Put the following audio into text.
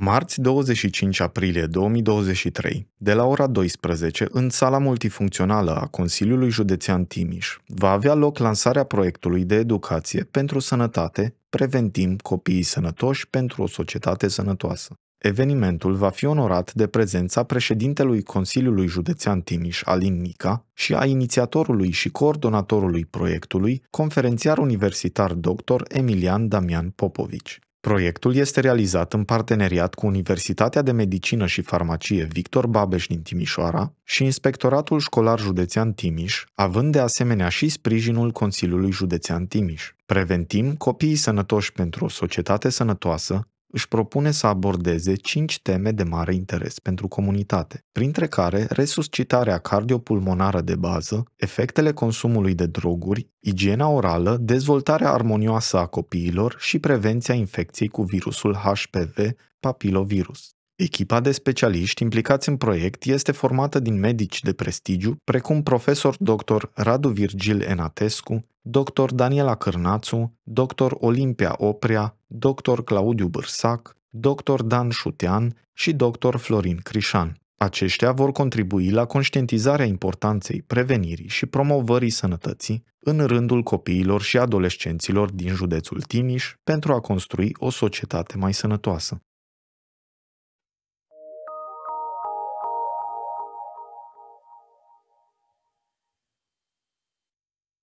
Marți 25 aprilie 2023, de la ora 12, în sala multifuncțională a Consiliului Județean Timiș, va avea loc lansarea proiectului de educație pentru sănătate, preventim copiii sănătoși pentru o societate sănătoasă. Evenimentul va fi onorat de prezența președintelui Consiliului Județean Timiș, Alin Mica, și a inițiatorului și coordonatorului proiectului, conferențiar universitar dr. Emilian Damian Popovici. Proiectul este realizat în parteneriat cu Universitatea de Medicină și Farmacie Victor Babeș din Timișoara și Inspectoratul Școlar Județean Timiș, având de asemenea și sprijinul Consiliului Județean Timiș. Preventim copiii sănătoși pentru o societate sănătoasă își propune să abordeze cinci teme de mare interes pentru comunitate, printre care resuscitarea cardiopulmonară de bază, efectele consumului de droguri, igiena orală, dezvoltarea armonioasă a copiilor și prevenția infecției cu virusul HPV papilovirus. Echipa de specialiști implicați în proiect este formată din medici de prestigiu, precum profesor dr. Radu Virgil Enatescu, dr. Daniela Cârnațu, dr. Olimpia Oprea, dr. Claudiu Bârsac, dr. Dan Șutean și dr. Florin Crișan. Aceștia vor contribui la conștientizarea importanței prevenirii și promovării sănătății în rândul copiilor și adolescenților din județul Timiș pentru a construi o societate mai sănătoasă.